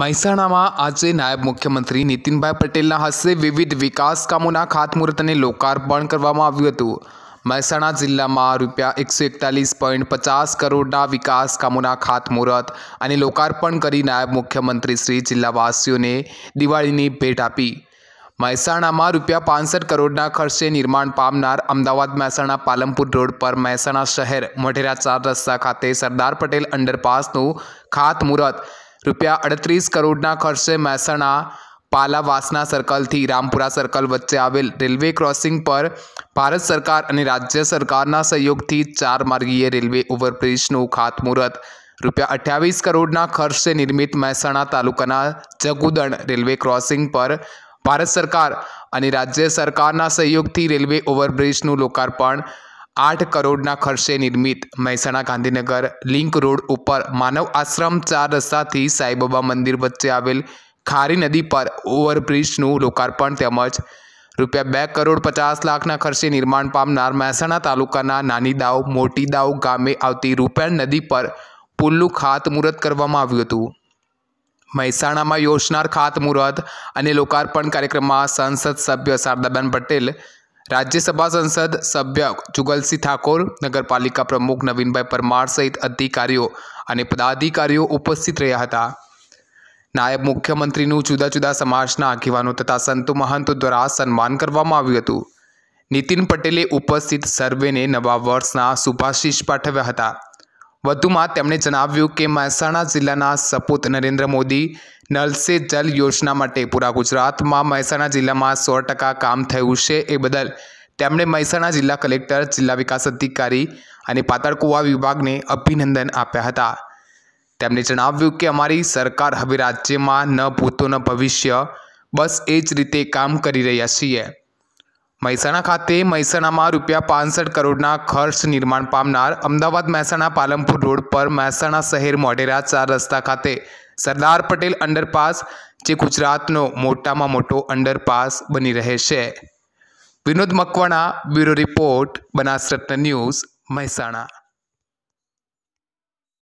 મહેસાણામાં આજે નાયબ મુખ્યમંત્રી નીતિનભાઈ પટેલના હસ્તે વિવિધ વિકાસ કામોના ખાતમુહૂર્ત લોકાર્પણ કરવામાં આવ્યું હતું મહેસાણા જિલ્લામાં રૂપિયા એકસો એકતાલીસ પોઈન્ટ પચાસ કરોડના વિકાસ કામોના ખાતમુહૂર્ત અને લોકાર્પણ કરી નાયબ મુખ્યમંત્રી શ્રી જિલ્લાવાસીઓને દિવાળીની ભેટ આપી મહેસાણામાં રૂપિયા પાંસઠ કરોડના ખર્ચે નિર્માણ પામનાર અમદાવાદ મહેસાણા પાલમપુર રોડ પર મહેસાણા શહેર મઢેરા ચાર રસ્તા ખાતે સરદાર પટેલ અંડરપાસનું ખાતમુહૂર્ત રૂપિયા અડત્રીસ કરોડના ખર્ચે મહેસાણા પાલાવાસના સર્કલથી રામપુરા સર્કલ વચ્ચે આવેલ રેલવે ક્રોસિંગ પર ભારત સરકાર અને રાજ્ય સરકારના સહયોગથી ચાર માર્ગીય રેલવે ઓવરબ્રિજનું ખાતમુહૂર્ત રૂપિયા અઠ્યાવીસ કરોડના ખર્ચે નિર્મિત મહેસાણા તાલુકાના જગુદણ રેલવે ક્રોસિંગ પર ભારત સરકાર અને રાજ્ય સરકારના સહયોગથી રેલવે ઓવરબ્રિજનું લોકાર્પણ આઠ કરોડના ખર્ચે નિર્મિત મહેસાણા ગાંધીનગર લિંક રોડ ઉપર માનવ આશ્રમ ચાર રસ્તાથી સાઈબાબા મંદિર વચ્ચે આવેલ ખારી નદી પર ઓવરબ્રિજનું લોકાર્પણ તેમજ રૂપિયા બે કરોડ પચાસ લાખના ખર્ચે નિર્માણ પામનાર મહેસાણા તાલુકાના નાની દાવ મોટી દાવ ગામે આવતી રૂપેણ નદી પર પુલનું ખાતમુહૂર્ત કરવામાં આવ્યું હતું મહેસાણામાં યોજનાર ખાતમુહૂર્ત અને લોકાર્પણ કાર્યક્રમમાં સંસદ સભ્ય શારદાબેન પટેલ રાજ્યસભા સંસદ સભ્ય જુગલસિંહ ઠાકોર નગરપાલિકા પ્રમુખ નવીનભાઈ પરમાર સહિત અધિકારીઓ અને પદાધિકારીઓ ઉપસ્થિત રહ્યા હતા નાયબ મુખ્યમંત્રીનું જુદા જુદા સમાજના આગેવાનો તથા સંતો મહંતો દ્વારા સન્માન કરવામાં આવ્યું હતું નીતિન પટેલે ઉપસ્થિત સર્વેને નવા વર્ષના શુભાશીષ પાઠવ્યા હતા વધુમાં તેમણે જણાવ્યું કે મહેસાણા જિલ્લાના સપૂત નરેન્દ્ર મોદી નલસે જલ યોજના માટે પૂરા ગુજરાતમાં મહેસાણા જિલ્લામાં સો ટકા કામ થયું છે એ બદલ તેમણે મહેસાણા જિલ્લા કલેક્ટર જિલ્લા વિકાસ અધિકારી અને પાતળકુવા વિભાગને અભિનંદન આપ્યા હતા તેમણે જણાવ્યું કે અમારી સરકાર હવે રાજ્યમાં ન ભૂતો ન ભવિષ્ય બસ એ જ રીતે કામ કરી રહ્યા છીએ મહેસાણા ખાતે મહેસાણામાં રૂપિયા પાંસઠ કરોડના ખર્ચ નિર્માણ પામનાર અમદાવાદ મહેસાણા પાલનપુર રોડ પર મહેસાણા શહેર મોઢેરા ચાર રસ્તા ખાતે સરદાર પટેલ અંડરપાસ જે ગુજરાતનો મોટામાં મોટો અંડરપાસ બની રહે છે વિનોદ મકવાણા બ્યુરો રિપોર્ટ બનાસરટ ન્યૂઝ મહેસાણા